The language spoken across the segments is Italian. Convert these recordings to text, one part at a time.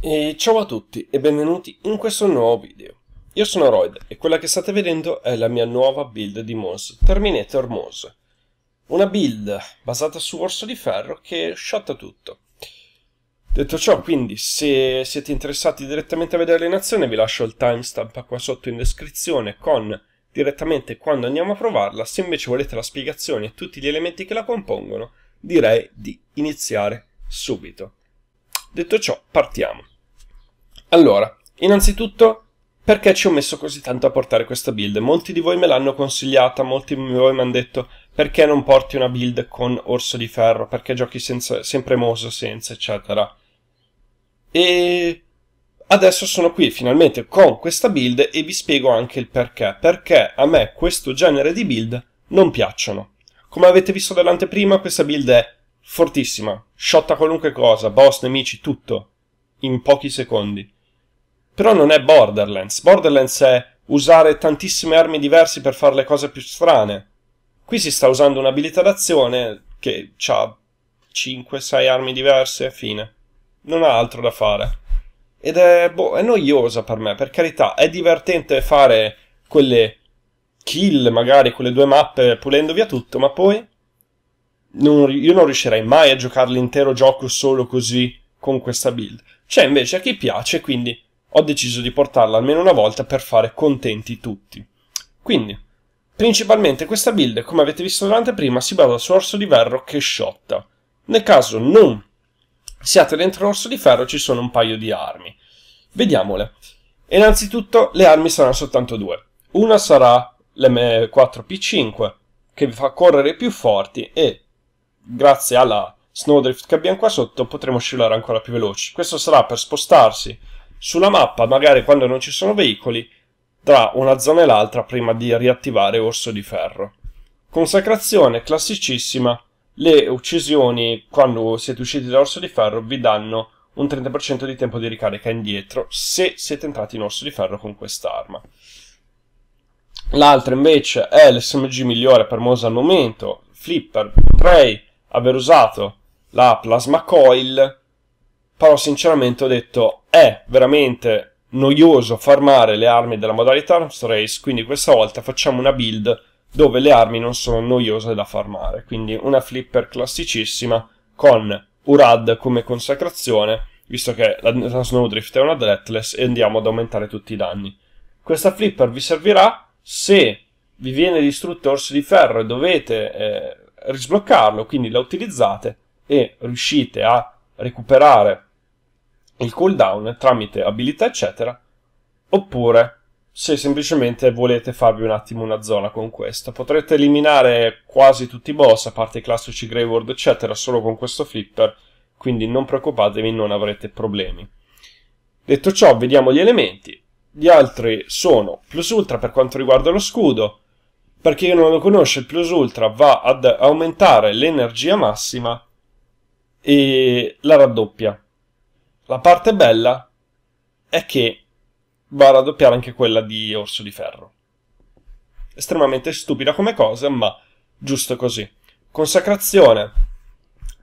E ciao a tutti e benvenuti in questo nuovo video. Io sono Royd e quella che state vedendo è la mia nuova build di Mons, Terminator Mons. Una build basata su Orso di Ferro che shotta tutto. Detto ciò, quindi, se siete interessati direttamente a vederla in azione, vi lascio il timestamp qua sotto in descrizione con direttamente quando andiamo a provarla. Se invece volete la spiegazione e tutti gli elementi che la compongono, direi di iniziare subito. Detto ciò, partiamo. Allora, innanzitutto, perché ci ho messo così tanto a portare questa build? Molti di voi me l'hanno consigliata, molti di voi mi hanno detto perché non porti una build con orso di ferro, perché giochi senza, sempre moso senza, eccetera. E adesso sono qui finalmente con questa build e vi spiego anche il perché. Perché a me questo genere di build non piacciono. Come avete visto dall'anteprima, questa build è fortissima, shotta qualunque cosa, boss, nemici, tutto, in pochi secondi. Però non è Borderlands. Borderlands è usare tantissime armi diverse per fare le cose più strane. Qui si sta usando un'abilità d'azione che ha 5-6 armi diverse e fine. Non ha altro da fare. Ed è, boh, è noiosa per me, per carità. È divertente fare quelle kill, magari quelle due mappe pulendo via tutto, ma poi non, io non riuscirei mai a giocare l'intero gioco solo così con questa build. C'è cioè, invece a chi piace, quindi ho deciso di portarla almeno una volta per fare contenti tutti. Quindi, principalmente questa build, come avete visto durante prima, si basa su Orso di Ferro che sciotta. Nel caso non siate dentro l'Orso di Ferro ci sono un paio di armi. Vediamole. Innanzitutto le armi saranno soltanto due. Una sarà l'M4P5 che vi fa correre più forti e grazie alla snowdrift che abbiamo qua sotto potremo oscillare ancora più veloci. Questo sarà per spostarsi sulla mappa, magari quando non ci sono veicoli, tra una zona e l'altra prima di riattivare Orso di Ferro. Consacrazione classicissima, le uccisioni quando siete usciti da Orso di Ferro vi danno un 30% di tempo di ricarica indietro se siete entrati in Orso di Ferro con quest'arma. L'altra invece è l'SMG migliore per Mosa al momento, Flipper, Prey, aver usato la plasma coil, però sinceramente ho detto è veramente noioso farmare le armi della modalità Arms Race, quindi questa volta facciamo una build dove le armi non sono noiose da farmare, quindi una flipper classicissima con Urad come consacrazione, visto che la, Snowdrift è una Deathless e andiamo ad aumentare tutti i danni. Questa flipper vi servirà se vi viene distrutto Orsi di Ferro e dovete eh, risbloccarlo, quindi la utilizzate e riuscite a recuperare il cooldown tramite abilità eccetera, oppure se semplicemente volete farvi un attimo una zona con questo. Potrete eliminare quasi tutti i boss, a parte i classici Grey World eccetera, solo con questo flipper, quindi non preoccupatevi, non avrete problemi. Detto ciò, vediamo gli elementi. Gli altri sono Plus Ultra per quanto riguarda lo scudo, per chi non lo conosce, il Plus Ultra va ad aumentare l'energia massima e la raddoppia. La parte bella è che va a raddoppiare anche quella di Orso di Ferro. Estremamente stupida come cosa, ma giusto così. Consacrazione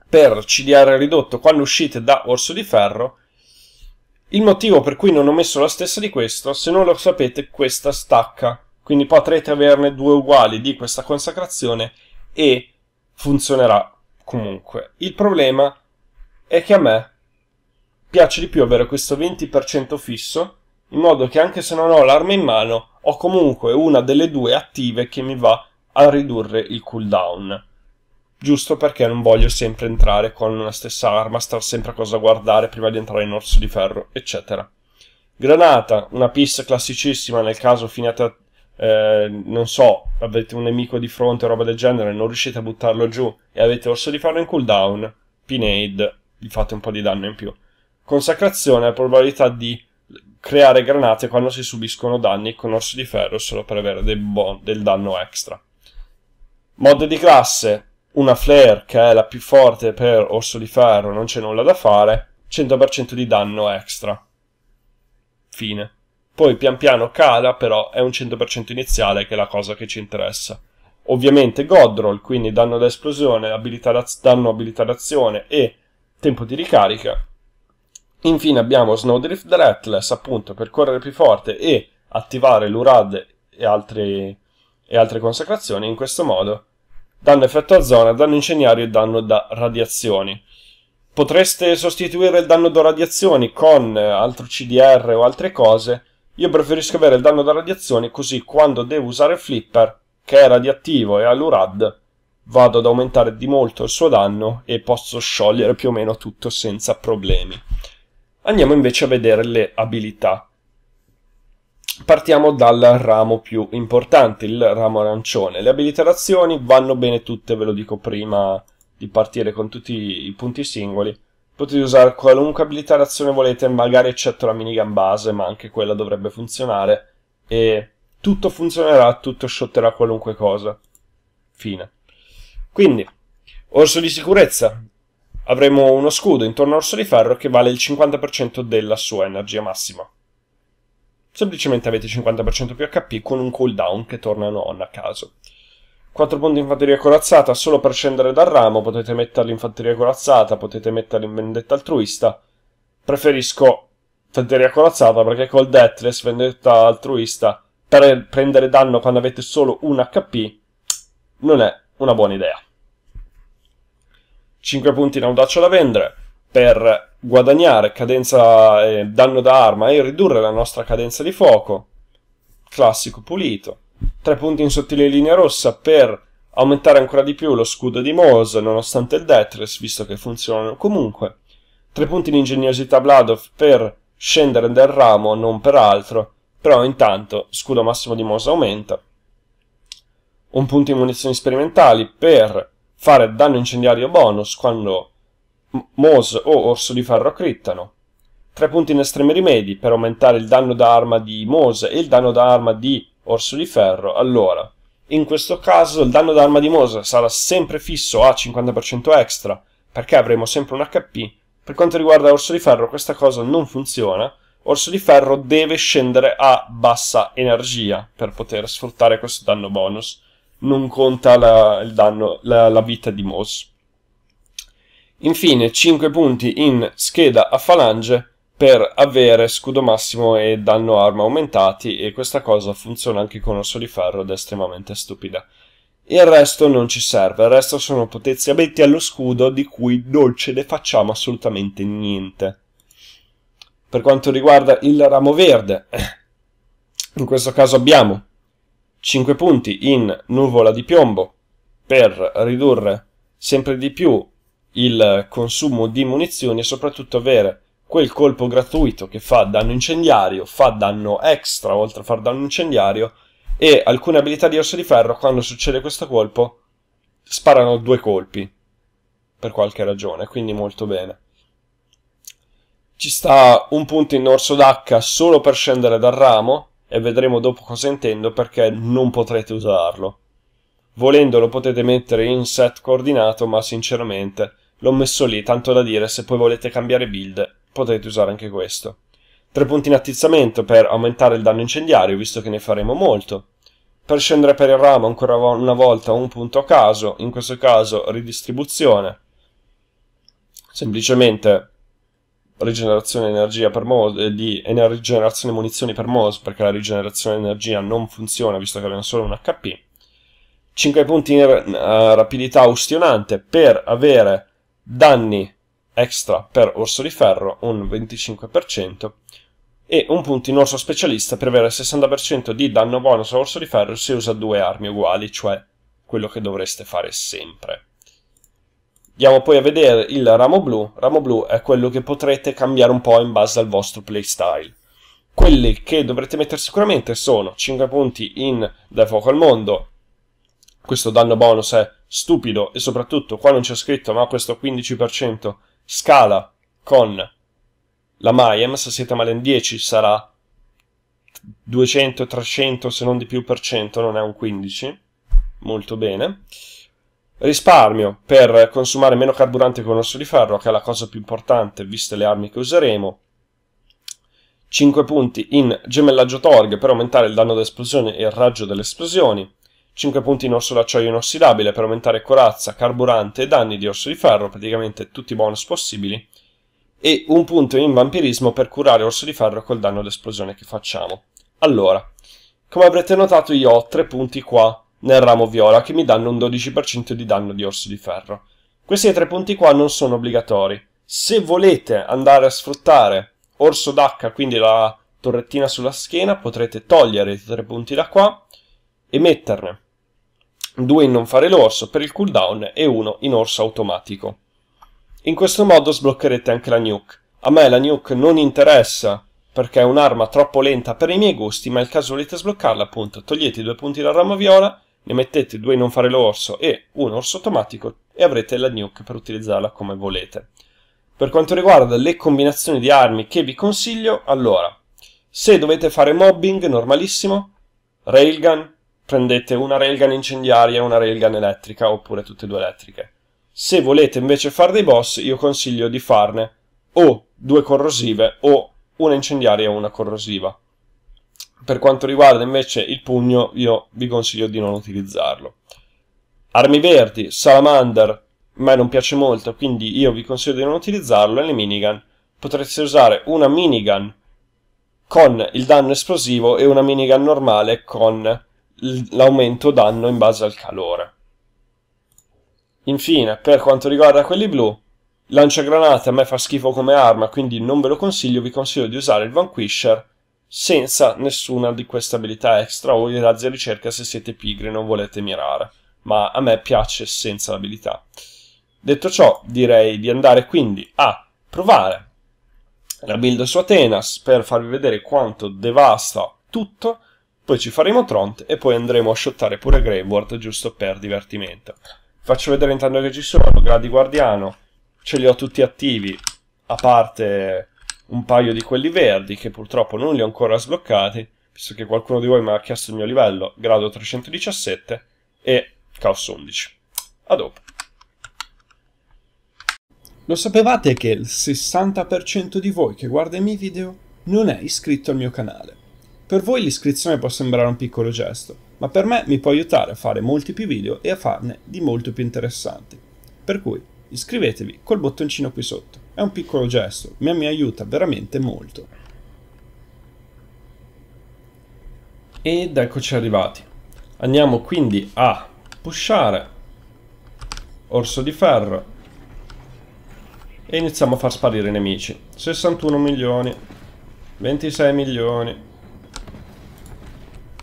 per CDR ridotto quando uscite da Orso di Ferro. Il motivo per cui non ho messo la stessa di questo, se non lo sapete, questa stacca quindi potrete averne due uguali di questa consacrazione e funzionerà comunque. Il problema è che a me piace di più avere questo 20% fisso, in modo che anche se non ho l'arma in mano, ho comunque una delle due attive che mi va a ridurre il cooldown. Giusto perché non voglio sempre entrare con la stessa arma, star sempre a cosa guardare prima di entrare in orso di ferro, eccetera. Granata, una pista classicissima nel caso finiate eh, non so, avete un nemico di fronte o roba del genere, non riuscite a buttarlo giù e avete orso di farlo in cooldown, Pinade, vi fate un po' di danno in più. Consacrazione è la probabilità di creare granate quando si subiscono danni con orso di ferro solo per avere del, bon- del danno extra. Mod di classe, una flare che è la più forte per orso di ferro, non c'è nulla da fare, 100% di danno extra. Fine poi pian piano cala, però è un 100% iniziale che è la cosa che ci interessa. Ovviamente Godroll, quindi danno da esplosione, abilità danno abilità d'azione e tempo di ricarica. Infine abbiamo Snowdrift Dreadless, appunto, per correre più forte e attivare l'Urad e, e altre consacrazioni. In questo modo danno effetto a zona, danno incendiario e danno da radiazioni. Potreste sostituire il danno da radiazioni con altro CDR o altre cose, io preferisco avere il danno da radiazioni così quando devo usare Flipper, che è radioattivo e ha l'URAD, vado ad aumentare di molto il suo danno e posso sciogliere più o meno tutto senza problemi. Andiamo invece a vedere le abilità. Partiamo dal ramo più importante, il ramo arancione. Le abilità d'azione vanno bene tutte, ve lo dico prima di partire con tutti i punti singoli. Potete usare qualunque abilità d'azione volete, magari eccetto la minigun base, ma anche quella dovrebbe funzionare. E tutto funzionerà, tutto shotterà qualunque cosa. Fine. Quindi, orso di sicurezza. Avremo uno scudo intorno all'orso di ferro che vale il 50% della sua energia massima. Semplicemente avete 50% più HP con un cooldown che torna non a caso. 4 punti infanteria corazzata solo per scendere dal ramo, potete metterli infanteria corazzata, potete metterli in vendetta altruista. Preferisco infanteria corazzata perché col Deathless vendetta altruista per prendere danno quando avete solo un HP non è una buona idea. 5 punti in audacia da vendere per guadagnare cadenza eh, danno da arma e ridurre la nostra cadenza di fuoco. Classico pulito tre punti in sottile linea rossa per aumentare ancora di più lo scudo di Mose, nonostante il Deathless, visto che funzionano comunque. Tre punti in ingegnosità Bladov per scendere dal ramo, non per altro, però intanto scudo massimo di Mose aumenta. Un punto in munizioni sperimentali per fare danno incendiario bonus quando Mose o Orso di Ferro crittano. 3 punti in estremi rimedi per aumentare il danno da arma di Mose e il danno da arma di Orso di ferro. Allora, in questo caso il danno d'arma di Mosa sarà sempre fisso a 50% extra, perché avremo sempre un HP. Per quanto riguarda Orso di ferro, questa cosa non funziona. Orso di ferro deve scendere a bassa energia per poter sfruttare questo danno bonus. Non conta la, danno, la, la vita di Mos. Infine, 5 punti in scheda a falange per avere scudo massimo e danno arma aumentati e questa cosa funziona anche con osso di ferro ed è estremamente stupida. Il resto non ci serve, il resto sono potenziamenti allo scudo di cui non ce ne facciamo assolutamente niente. Per quanto riguarda il ramo verde, in questo caso abbiamo 5 punti in nuvola di piombo per ridurre sempre di più il consumo di munizioni e soprattutto avere quel colpo gratuito che fa danno incendiario, fa danno extra oltre a far danno incendiario e alcune abilità di Orso di Ferro quando succede questo colpo sparano due colpi per qualche ragione, quindi molto bene. Ci sta un punto in Orso d'H solo per scendere dal ramo e vedremo dopo cosa intendo perché non potrete usarlo. Volendo lo potete mettere in set coordinato, ma sinceramente l'ho messo lì tanto da dire se poi volete cambiare build potete usare anche questo. 3 punti in attizzamento per aumentare il danno incendiario, visto che ne faremo molto. Per scendere per il ramo ancora una volta un punto a caso, in questo caso ridistribuzione. Semplicemente rigenerazione energia per MOS, eh, di rigenerazione munizioni per MOS, perché la rigenerazione energia non funziona visto che abbiamo solo un HP. 5 punti in uh, rapidità ustionante per avere danni extra per Orso di Ferro, un 25%, e un punto in Orso Specialista per avere il 60% di danno bonus a Orso di Ferro se usa due armi uguali, cioè quello che dovreste fare sempre. Andiamo poi a vedere il ramo blu. Ramo blu è quello che potrete cambiare un po' in base al vostro playstyle. Quelli che dovrete mettere sicuramente sono 5 punti in Dai Fuoco al Mondo. Questo danno bonus è stupido e soprattutto qua non c'è scritto ma questo 15% scala con la Mayhem, se siete a Malen 10 sarà 200, 300 se non di più per cento, non è un 15, molto bene. Risparmio per consumare meno carburante con osso di ferro, che è la cosa più importante viste le armi che useremo. 5 punti in gemellaggio torg per aumentare il danno d'esplosione e il raggio delle esplosioni. 5 punti in osso d'acciaio inossidabile per aumentare corazza, carburante e danni di orso di ferro, praticamente tutti i bonus possibili, e un punto in vampirismo per curare orso di ferro col danno d'esplosione che facciamo. Allora, come avrete notato io ho 3 punti qua nel ramo viola che mi danno un 12% di danno di orso di ferro. Questi 3 punti qua non sono obbligatori. Se volete andare a sfruttare orso d'H, quindi la torrettina sulla schiena, potrete togliere i 3 punti da qua e metterne 2 in non fare l'orso per il cooldown e 1 in orso automatico. In questo modo sbloccherete anche la nuke. A me la nuke non interessa perché è un'arma troppo lenta per i miei gusti, ma nel caso volete sbloccarla appunto togliete i due punti della rama viola, ne mettete due in non fare l'orso e uno orso automatico e avrete la nuke per utilizzarla come volete. Per quanto riguarda le combinazioni di armi che vi consiglio, allora, se dovete fare mobbing normalissimo, railgun, prendete una railgun incendiaria e una railgun elettrica, oppure tutte e due elettriche. Se volete invece fare dei boss, io consiglio di farne o due corrosive o una incendiaria e una corrosiva. Per quanto riguarda invece il pugno, io vi consiglio di non utilizzarlo. Armi verdi, salamander, a me non piace molto, quindi io vi consiglio di non utilizzarlo, e le minigun. Potreste usare una minigun con il danno esplosivo e una minigun normale con l'aumento danno in base al calore. Infine, per quanto riguarda quelli blu, lanciagranate a me fa schifo come arma, quindi non ve lo consiglio, vi consiglio di usare il Vanquisher senza nessuna di queste abilità extra o i razzi a ricerca se siete pigri e non volete mirare, ma a me piace senza l'abilità. Detto ciò, direi di andare quindi a provare la build su Atenas per farvi vedere quanto devasta tutto poi ci faremo Tront e poi andremo a shottare pure Graveward giusto per divertimento. Faccio vedere intanto che ci sono, gradi guardiano, ce li ho tutti attivi, a parte un paio di quelli verdi che purtroppo non li ho ancora sbloccati, visto che qualcuno di voi mi ha chiesto il mio livello, grado 317 e caos 11. A dopo. Lo sapevate che il 60% di voi che guarda i miei video non è iscritto al mio canale? Per voi l'iscrizione può sembrare un piccolo gesto, ma per me mi può aiutare a fare molti più video e a farne di molto più interessanti. Per cui iscrivetevi col bottoncino qui sotto. È un piccolo gesto, ma mi aiuta veramente molto. Ed eccoci arrivati. Andiamo quindi a pushare Orso di Ferro e iniziamo a far sparire i nemici. 61 milioni, 26 milioni,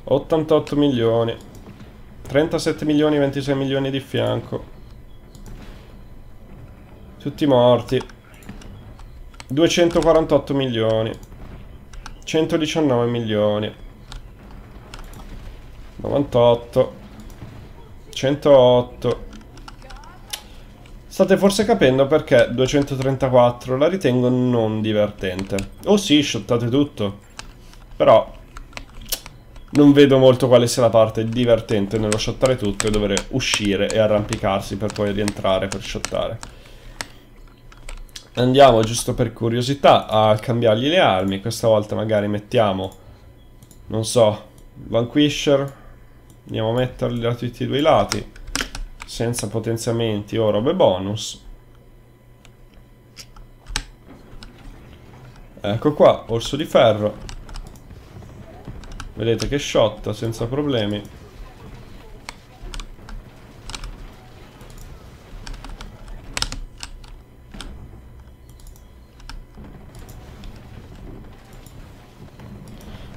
88 milioni 37 milioni 26 milioni di fianco tutti morti 248 milioni 119 milioni 98 108 State forse capendo perché 234 la ritengo non divertente. Oh sì, shottate tutto. Però non vedo molto quale sia la parte divertente nello shottare tutto e dover uscire e arrampicarsi per poi rientrare per shottare. Andiamo, giusto per curiosità, a cambiargli le armi. Questa volta magari mettiamo, non so, Vanquisher. Andiamo a metterli da tutti e due i lati, senza potenziamenti o robe bonus. Ecco qua, orso di ferro, Vedete che shot senza problemi.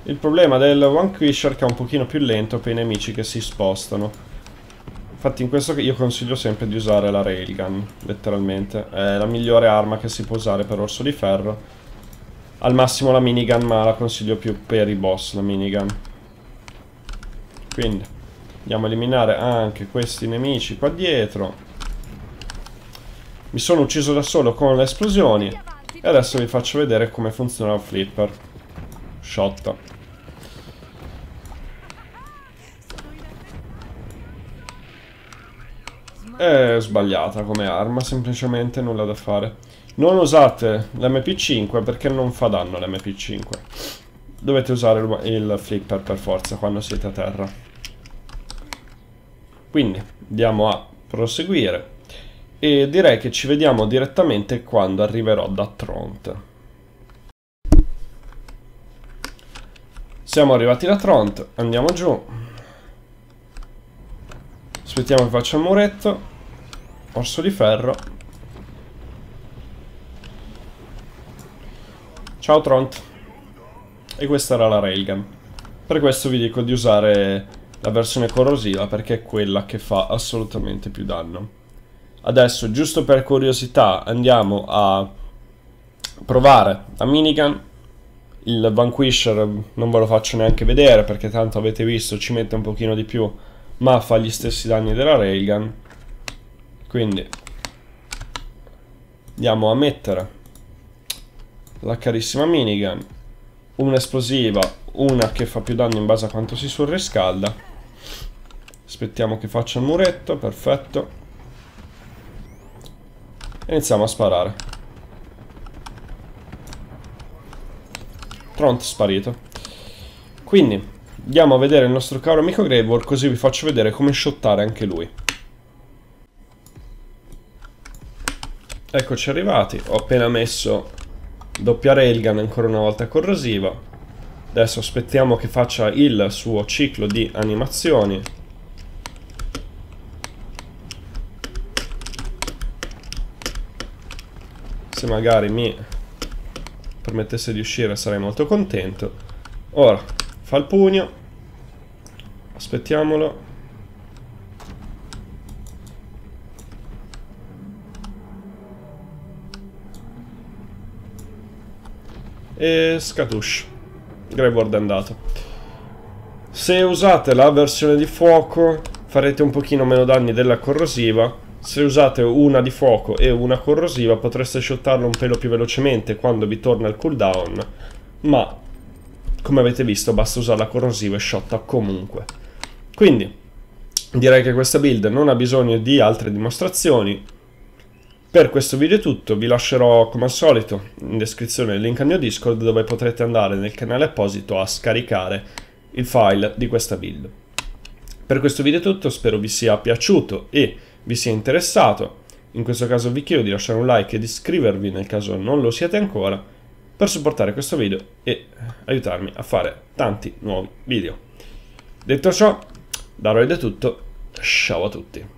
Il problema del One è che è un pochino più lento per i nemici che si spostano. Infatti in questo io consiglio sempre di usare la Railgun, letteralmente. È la migliore arma che si può usare per Orso di Ferro al massimo la minigun ma la consiglio più per i boss la minigun Quindi Andiamo a eliminare anche questi nemici qua dietro Mi sono ucciso da solo con le esplosioni E adesso vi faccio vedere come funziona il flipper Shot È sbagliata come arma, semplicemente nulla da fare non usate l'MP5 perché non fa danno l'MP5. Dovete usare il, il flipper per forza quando siete a terra. Quindi andiamo a proseguire e direi che ci vediamo direttamente quando arriverò da Tront. Siamo arrivati da Tront, andiamo giù. Aspettiamo che faccia il muretto. Orso di ferro Ciao Tront. E questa era la Railgun. Per questo vi dico di usare la versione corrosiva perché è quella che fa assolutamente più danno. Adesso, giusto per curiosità, andiamo a provare la minigun. Il Vanquisher non ve lo faccio neanche vedere perché tanto avete visto ci mette un pochino di più ma fa gli stessi danni della Railgun. Quindi andiamo a mettere la carissima minigun, un'esplosiva, una che fa più danno in base a quanto si surriscalda. Aspettiamo che faccia il muretto, perfetto. E iniziamo a sparare. pronto sparito. Quindi, andiamo a vedere il nostro caro amico Gravor, così vi faccio vedere come shottare anche lui. Eccoci arrivati, ho appena messo Doppia railgun ancora una volta corrosiva. Adesso aspettiamo che faccia il suo ciclo di animazioni. Se magari mi permettesse di uscire sarei molto contento. Ora, fa il pugno. Aspettiamolo. e Skatush. Greyboard è andato. Se usate la versione di fuoco farete un pochino meno danni della corrosiva. Se usate una di fuoco e una corrosiva potreste shottarlo un pelo più velocemente quando vi torna il cooldown. Ma come avete visto basta usare la corrosiva e shotta comunque. Quindi direi che questa build non ha bisogno di altre dimostrazioni. Per questo video è tutto, vi lascerò come al solito in descrizione il link al mio Discord dove potrete andare nel canale apposito a scaricare il file di questa build. Per questo video è tutto, spero vi sia piaciuto e vi sia interessato. In questo caso vi chiedo di lasciare un like e di iscrivervi nel caso non lo siate ancora per supportare questo video e aiutarmi a fare tanti nuovi video. Detto ciò, da Roid è tutto, ciao a tutti.